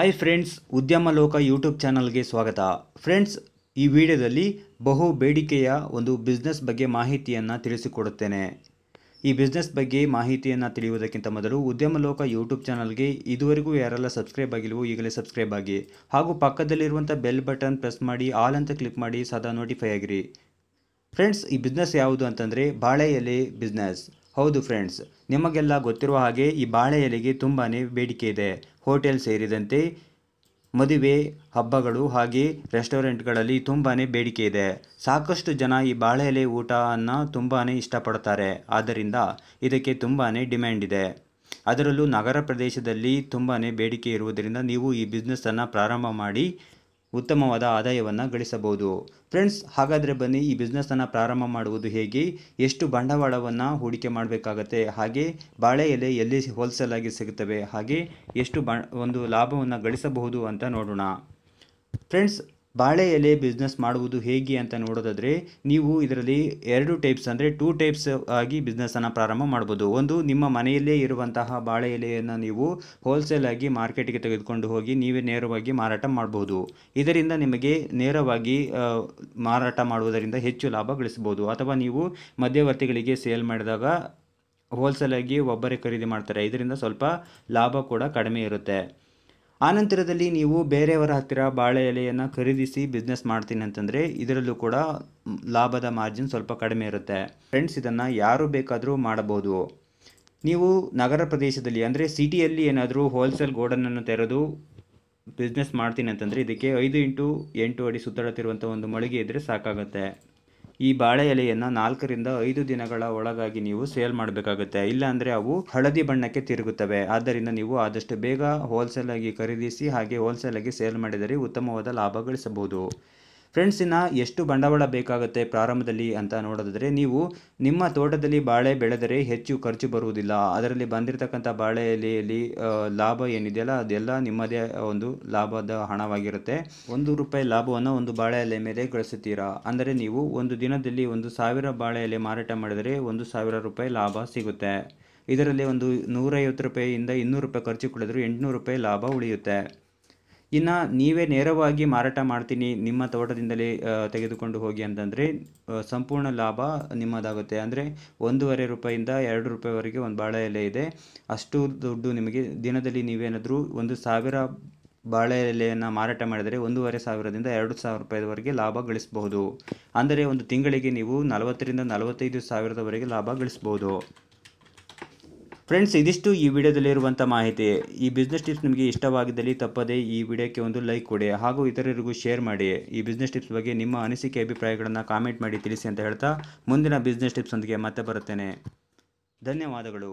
hi friends ಉದ್ಯಮ ಲೋಕ YouTube ಚಾನಲ್ಗೆ ಸ್ವಾಗತ ಫ್ರೆಂಡ್ಸ್ ಈ ವಿಡಿಯೋದಲ್ಲಿ ಬಹು ಬೇಡಿಕೆಯ ಒಂದು ಬಿಸ್ನೆಸ್ ಬಗ್ಗೆ ಮಾಹಿತಿಯನ್ನು ತಿಳಿಸಿಕೊಡುತ್ತೇನೆ ಈ ಬಿಸ್ನೆಸ್ ಬಗ್ಗೆ ಮಾಹಿತಿಯನ್ನು ತಿಳಿಯುವುದಕ್ಕಿಂತ ಮೊದಲು ಉದ್ಯಮ ಲೋಕ ಯೂಟ್ಯೂಬ್ ಚಾನಲ್ಗೆ ಇದುವರೆಗೂ ಯಾರೆಲ್ಲ ಸಬ್ಸ್ಕ್ರೈಬ್ ಆಗಿಲ್ವೋ ಈಗಲೇ ಸಬ್ಸ್ಕ್ರೈಬ್ ಆಗಿ ಹಾಗೂ ಪಕ್ಕದಲ್ಲಿರುವಂಥ ಬೆಲ್ ಬಟನ್ ಪ್ರೆಸ್ ಮಾಡಿ ಆಲ್ ಅಂತ ಕ್ಲಿಕ್ ಮಾಡಿ ಸದಾ ನೋಟಿಫೈ ಆಗಿರಿ ಫ್ರೆಂಡ್ಸ್ ಈ ಬಿಸ್ನೆಸ್ ಯಾವುದು ಅಂತಂದರೆ ಬಾಳೆ ಎಲೆ ಬಿಸ್ನೆಸ್ ಹೌದು ಫ್ರೆಂಡ್ಸ್ ನಿಮಗೆಲ್ಲ ಗೊತ್ತಿರುವ ಹಾಗೆ ಈ ಬಾಳೆ ಎಲೆಗೆ ತುಂಬಾ ಬೇಡಿಕೆ ಇದೆ ಹೋಟೆಲ್ ಸೇರಿದಂತೆ ಮದುವೆ ಹಬ್ಬಗಳು ಹಾಗೆ ರೆಸ್ಟೋರೆಂಟ್ಗಳಲ್ಲಿ ತುಂಬಾ ಬೇಡಿಕೆ ಇದೆ ಸಾಕಷ್ಟು ಜನ ಈ ಬಾಳೆ ಎಲೆ ಊಟವನ್ನು ತುಂಬಾ ಇಷ್ಟಪಡ್ತಾರೆ ಆದ್ದರಿಂದ ಇದಕ್ಕೆ ತುಂಬಾ ಡಿಮ್ಯಾಂಡ್ ಇದೆ ಅದರಲ್ಲೂ ನಗರ ಪ್ರದೇಶದಲ್ಲಿ ತುಂಬಾ ಬೇಡಿಕೆ ಇರುವುದರಿಂದ ನೀವು ಈ ಬಿಸ್ನೆಸ್ಸನ್ನು ಪ್ರಾರಂಭ ಮಾಡಿ ಉತ್ತಮವಾದ ಆದಾಯವನ್ನು ಗಳಿಸಬಹುದು ಫ್ರೆಂಡ್ಸ್ ಹಾಗಾದರೆ ಬನ್ನಿ ಈ ಬಿಸ್ನೆಸ್ಸನ್ನು ಪ್ರಾರಂಭ ಮಾಡುವುದು ಹೇಗೆ ಎಷ್ಟು ಬಂಡವಾಳವನ್ನು ಹೂಡಿಕೆ ಮಾಡಬೇಕಾಗತ್ತೆ ಹಾಗೆ ಬಾಳೆ ಎಲೆ ಎಲ್ಲಿ ಹೋಲ್ಸೇಲ್ ಆಗಿ ಸಿಗುತ್ತವೆ ಹಾಗೆ ಎಷ್ಟು ಬ ಒಂದು ಲಾಭವನ್ನು ಗಳಿಸಬಹುದು ಅಂತ ನೋಡೋಣ ಫ್ರೆಂಡ್ಸ್ ಬಾಳೆ ಎಲೆ ಬಿಸ್ನೆಸ್ ಮಾಡುವುದು ಹೇಗೆ ಅಂತ ನೋಡೋದಾದರೆ ನೀವು ಇದರಲ್ಲಿ ಎರಡು ಟೈಪ್ಸ್ ಅಂದರೆ ಟೂ ಟೈಪ್ಸ್ ಆಗಿ ಬಿಸ್ನೆಸ್ಸನ್ನು ಪ್ರಾರಂಭ ಮಾಡ್ಬೋದು ಒಂದು ನಿಮ್ಮ ಮನೆಯಲ್ಲೇ ಇರುವಂತಹ ಬಾಳೆ ಎಲೆಯನ್ನು ನೀವು ಹೋಲ್ಸೇಲ್ ಆಗಿ ಮಾರ್ಕೆಟ್ಗೆ ತೆಗೆದುಕೊಂಡು ಹೋಗಿ ನೀವೇ ನೇರವಾಗಿ ಮಾರಾಟ ಮಾಡ್ಬೋದು ಇದರಿಂದ ನಿಮಗೆ ನೇರವಾಗಿ ಮಾರಾಟ ಮಾಡುವುದರಿಂದ ಹೆಚ್ಚು ಲಾಭ ಗಳಿಸ್ಬೋದು ಅಥವಾ ನೀವು ಮಧ್ಯವರ್ತಿಗಳಿಗೆ ಸೇಲ್ ಮಾಡಿದಾಗ ಹೋಲ್ಸೇಲಾಗಿ ಒಬ್ಬರೇ ಖರೀದಿ ಮಾಡ್ತಾರೆ ಇದರಿಂದ ಸ್ವಲ್ಪ ಲಾಭ ಕೂಡ ಕಡಿಮೆ ಇರುತ್ತೆ ಆನಂತರದಲ್ಲಿ ನೀವು ಬೇರೆಯವರ ಹತ್ತಿರ ಬಾಳೆ ಎಲೆಯನ್ನು ಖರೀದಿಸಿ ಬಿಸ್ನೆಸ್ ಮಾಡ್ತೀನಿ ಅಂತಂದರೆ ಇದರಲ್ಲೂ ಕೂಡ ಲಾಭದ ಮಾರ್ಜಿನ್ ಸ್ವಲ್ಪ ಕಡಿಮೆ ಇರುತ್ತೆ ಫ್ರೆಂಡ್ಸ್ ಇದನ್ನು ಯಾರು ಬೇಕಾದರೂ ಮಾಡಬಹುದು ನೀವು ನಗರ ಪ್ರದೇಶದಲ್ಲಿ ಅಂದರೆ ಸಿಟಿಯಲ್ಲಿ ಏನಾದರೂ ಹೋಲ್ಸೇಲ್ ಗೋಡನನ್ನು ತೆರೆದು ಬಿಸ್ನೆಸ್ ಮಾಡ್ತೀನಿ ಅಂತಂದರೆ ಇದಕ್ಕೆ ಐದು ಇಂಟು ಎಂಟು ಅಡಿ ಸುತ್ತಾಡುತ್ತಿರುವಂಥ ಒಂದು ಮಳಿಗೆ ಇದ್ದರೆ ಸಾಕಾಗುತ್ತೆ ಈ ಬಾಳೆ ಎಲೆಯನ್ನು ನಾಲ್ಕರಿಂದ ಐದು ದಿನಗಳ ಒಳಗಾಗಿ ನೀವು ಸೇಲ್ ಮಾಡಬೇಕಾಗುತ್ತೆ ಇಲ್ಲಾಂದರೆ ಅವು ಹಳದಿ ಬಣ್ಣಕ್ಕೆ ತಿರುಗುತ್ತವೆ ಆದ್ದರಿಂದ ನೀವು ಆದಷ್ಟು ಬೇಗ ಹೋಲ್ಸೇಲ್ ಆಗಿ ಖರೀದಿಸಿ ಹಾಗೆ ಹೋಲ್ಸೇಲ್ ಆಗಿ ಸೇಲ್ ಮಾಡಿದರೆ ಉತ್ತಮವಾದ ಲಾಭ ಗಳಿಸಬಹುದು ಫ್ರೆಂಡ್ಸಿನ ಎಷ್ಟು ಬಂಡವಾಳ ಬೇಕಾಗುತ್ತೆ ಪ್ರಾರಂಭದಲ್ಲಿ ಅಂತ ನೋಡೋದಾದರೆ ನೀವು ನಿಮ್ಮ ತೋಟದಲ್ಲಿ ಬಾಳೆ ಬೆಳೆದರೆ ಹೆಚ್ಚು ಖರ್ಚು ಬರುವುದಿಲ್ಲ ಅದರಲ್ಲಿ ಬಂದಿರತಕ್ಕಂಥ ಬಾಳೆ ಎಲೆಯಲ್ಲಿ ಲಾಭ ಏನಿದೆಯಲ್ಲ ಅದೆಲ್ಲ ನಿಮ್ಮದೇ ಒಂದು ಲಾಭದ ಹಣವಾಗಿರುತ್ತೆ ಒಂದು ರೂಪಾಯಿ ಲಾಭವನ್ನು ಒಂದು ಬಾಳೆ ಎಲೆ ಮೇಲೆ ಗಳಿಸುತ್ತೀರಾ ಅಂದರೆ ನೀವು ಒಂದು ದಿನದಲ್ಲಿ ಒಂದು ಸಾವಿರ ಬಾಳೆ ಎಲೆ ಮಾರಾಟ ಮಾಡಿದರೆ ಒಂದು ಸಾವಿರ ರೂಪಾಯಿ ಲಾಭ ಸಿಗುತ್ತೆ ಇದರಲ್ಲಿ ಒಂದು ನೂರೈವತ್ತು ರೂಪಾಯಿಯಿಂದ ಇನ್ನೂರು ರೂಪಾಯಿ ಖರ್ಚು ಕೊಡಿದ್ರೂ ಎಂಟುನೂರು ರೂಪಾಯಿ ಲಾಭ ಉಳಿಯುತ್ತೆ ಇನ್ನು ನೀವೇ ನೇರವಾಗಿ ಮಾರಾಟ ಮಾಡ್ತೀನಿ ನಿಮ್ಮ ತೋಟದಿಂದಲೇ ತೆಗೆದುಕೊಂಡು ಹೋಗಿ ಅಂತಂದರೆ ಸಂಪೂರ್ಣ ಲಾಭ ನಿಮ್ಮದಾಗುತ್ತೆ ಅಂದರೆ ಒಂದೂವರೆ ರೂಪಾಯಿಂದ ಎರಡು ರೂಪಾಯಿವರೆಗೆ ಒಂದು ಬಾಳೆ ಎಲೆ ಇದೆ ಅಷ್ಟು ದುಡ್ಡು ನಿಮಗೆ ದಿನದಲ್ಲಿ ನೀವೇನಾದರೂ ಒಂದು ಸಾವಿರ ಬಾಳೆ ಎಲೆಯನ್ನು ಮಾರಾಟ ಮಾಡಿದರೆ ಒಂದೂವರೆ ಸಾವಿರದಿಂದ ಎರಡು ಸಾವಿರ ರೂಪಾಯಿವರೆಗೆ ಲಾಭ ಗಳಿಸಬಹುದು ಅಂದರೆ ಒಂದು ತಿಂಗಳಿಗೆ ನೀವು ನಲವತ್ತರಿಂದ ನಲವತ್ತೈದು ಸಾವಿರದವರೆಗೆ ಲಾಭ ಗಳಿಸ್ಬೋದು ಫ್ರೆಂಡ್ಸ್ ಇದಿಷ್ಟು ಈ ವಿಡಿಯೋದಲ್ಲಿರುವಂಥ ಮಾಹಿತಿ ಈ ಬಿಸ್ನೆಸ್ ಟಿಪ್ಸ್ ನಿಮಗೆ ಇಷ್ಟವಾಗಿದ್ದಲ್ಲಿ ತಪ್ಪದೇ ಈ ವಿಡಿಯೋಕ್ಕೆ ಒಂದು ಲೈಕ್ ಕೊಡಿ ಹಾಗೂ ಇತರರಿಗೂ ಶೇರ್ ಮಾಡಿ ಈ ಬಿಸ್ನೆಸ್ ಟಿಪ್ಸ್ ಬಗ್ಗೆ ನಿಮ್ಮ ಅನಿಸಿಕೆ ಅಭಿಪ್ರಾಯಗಳನ್ನು ಕಾಮೆಂಟ್ ಮಾಡಿ ತಿಳಿಸಿ ಅಂತ ಹೇಳ್ತಾ ಮುಂದಿನ ಬಿಸ್ನೆಸ್ ಟಿಪ್ಸ್ ಒಂದಿಗೆ ಮತ್ತೆ ಬರುತ್ತೇನೆ ಧನ್ಯವಾದಗಳು